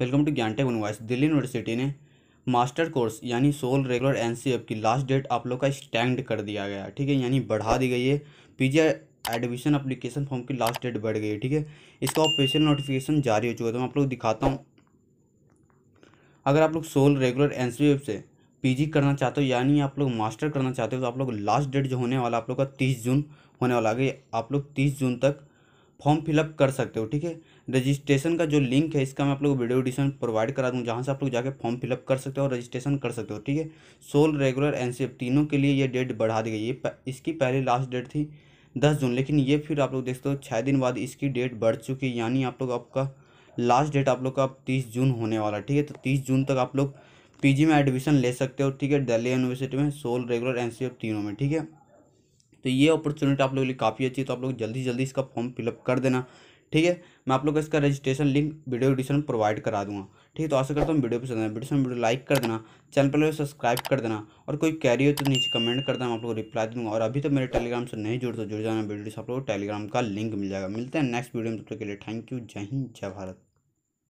welcome to Gyan tech Delhi university ने master course यानी SOL regular एन की लास्ट डेट आप लोग का स्टैंड कर दिया गया ठीक है यानी बढ़ा दी गई है पीजी एडमिशन अप्लीकेशन फॉर्म की लास्ट डेट बढ़ गई है ठीक है इसका ऑफिशियल नोटिफिकेशन जारी हो चुका है तो मैं आप लोग दिखाता हूँ अगर आप लोग सोल रेगुलर एन से पीजी करना चाहते हो यानी आप लोग मास्टर करना चाहते हो तो आप लोग लास्ट डेट जो होने वाला आप लोग का तीस जून होने वाला है आप लोग तीस जून तक फॉर्म फिलअप कर सकते हो ठीक है रजिस्ट्रेशन का जो लिंक है इसका मैं आप लोग वीडियो एडिशन प्रोवाइड करा दूँ जहाँ से आप लोग जाके फॉर्म फिलअप कर सकते हो और रजिस्ट्रेशन कर सकते हो ठीक है सोल रेगुलर एन तीनों के लिए ये डेट बढ़ा दी गई ये इसकी पहले लास्ट डेट थी दस जून लेकिन ये फिर आप लोग देखते हो छः दिन बाद इसकी डेट बढ़ चुकी है यानी आप लोग आपका लास्ट डेट आप लोग का तीस जून होने वाला ठीक है तो तीस जून तक आप लोग पीजी में एडमिशन ले सकते हो ठीक है दिल्ली यूनिवर्सिटी में सोल रेगुलर एन तीनों में ठीक है तो ये अपॉर्चुनिटी आप लोग के लिए काफ़ी अच्छी है तो आप लोग जल्दी जल्दी इसका फॉर्म फिलअप कर देना ठीक है मैं आप लोग को इसका रजिस्ट्रेशन लिंक वीडियो एडिशन प्रोवाइड करा दूंगा ठीक है तो आशा करता हूँ वीडियो पसंद आए वीडियो वीडियो लाइक कर देना चैनल पर सब्सक्राइब कर देना और कोई कैरी हो तो नीचे कमेंट कर देना आप लोग रिप्लाई दूंगा और अभी तो मेरे टेलीग्राम से नहीं जुड़ तो जुड़ जाना वीडियो आप लोग टेलीग्राम का लिंक मिल जाएगा मिलते हैं नेक्स्ट वीडियो में तब तक के लिए थैंक यू जय हिंद जय भारत